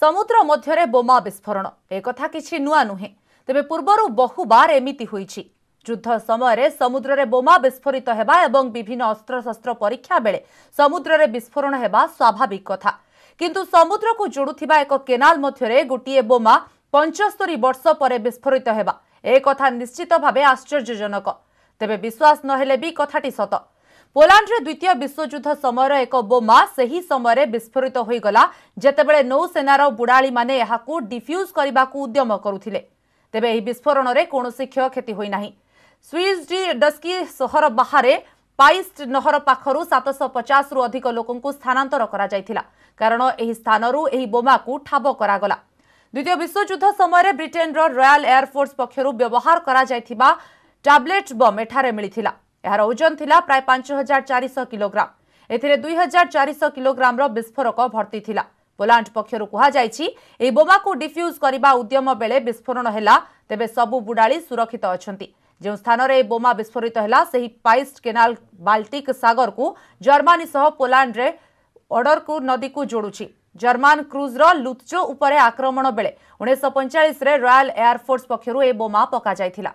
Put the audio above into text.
ସମୁଦ୍ର ମଧ୍ୟରେ ବୋମା ବିସ୍ଫୋରଣ ଏକଥା କିଛି ନୂଆ ନୁହେଁ ତେବେ ପୂର୍ବରୁ ବହୁବାର ଏମିତି ହୋଇଛି ଯୁଦ୍ଧ ସମୟରେ ସମୁଦ୍ରରେ ବୋମା ବିସ୍ଫୋରିତ ହେବା ଏବଂ ବିଭିନ୍ନ ଅସ୍ତ୍ରଶସ୍ତ୍ର ପରୀକ୍ଷା ବେଳେ ସମୁଦ୍ରରେ ବିସ୍ଫୋରଣ ହେବା ସ୍ୱାଭାବିକ କଥା କିନ୍ତୁ ସମୁଦ୍ରକୁ ଯୋଡ଼ୁଥିବା ଏକ କେନାଲ ମଧ୍ୟରେ ଗୋଟିଏ ବୋମା ପଞ୍ଚସ୍ତରୀ ବର୍ଷ ପରେ ବିସ୍ଫୋରିତ ହେବା ଏକଥା ନିଶ୍ଚିତ ଭାବେ ଆଶ୍ଚର୍ଯ୍ୟଜନକ ତେବେ ବିଶ୍ୱାସ ନହେଲେ ବି କଥାଟି ସତ पोलांड द्वितीय विश्वजुद्ध समय एक बोमा से ही समय विस्फोरित होगला जितेबाला नौसेनार बुड़ाली माने डिफ्यूज करने को उद्यम करुले तेरे विस्फोरण से कौन क्षयति होना स्विज डस्की सहर बाहर पाइस्ट नहर पाखर सतश पचास रु अधिक लोक स्थानातर कर कारण यह स्थानी बोमा को ठाब कर द्वितीय विश्वजुद्ध समय ब्रिटेन रयाल एयरफोर्स पक्षर व्यवहार कर टैबलेट बम एठार मिलता ଏହାର ଓଜନ ଥିଲା ପ୍ରାୟ ପାଞ୍ଚ ହଜାର ଚାରିଶହ କିଲୋଗ୍ରାମ ଏଥିରେ ଦୁଇ ହଜାର ଚାରିଶହ କିଲୋଗ୍ରାମର ବିସ୍ଫୋରକ ଭର୍ତ୍ତି ଥିଲା ପୋଲାଣ୍ଡ ପକ୍ଷରୁ କୁହାଯାଇଛି ଏହି ବୋମାକୁ ଡିଫ୍ୟୁଜ୍ କରିବା ଉଦ୍ୟମ ବେଳେ ବିସ୍ଫୋରଣ ହେଲା ତେବେ ସବୁ ବୁଡ଼ାଳି ସୁରକ୍ଷିତ ଅଛନ୍ତି ଯେଉଁ ସ୍ଥାନରେ ଏହି ବୋମା ବିସ୍ଫୋରିତ ହେଲା ସେହି ପାଇଷ୍ଟ କେନାଲ ବାଲ୍ଟିକ୍ ସାଗରକୁ ଜର୍ମାନୀ ସହ ପୋଲାଣ୍ଡରେ ଅର୍ଡରକୁ ନଦୀକୁ ଯୋଡ଼ୁଛି ଜର୍ମାନ କ୍ରୁଜ୍ର ଲୁଚୋ ଉପରେ ଆକ୍ରମଣ ବେଳେ ଉଣେଇଶହ ପଇଁଚାଳିଶରେ ରୟାଲ୍ ଏୟାରଫୋର୍ସ ପକ୍ଷରୁ ଏହି ବୋମା ପକାଯାଇଥିଲା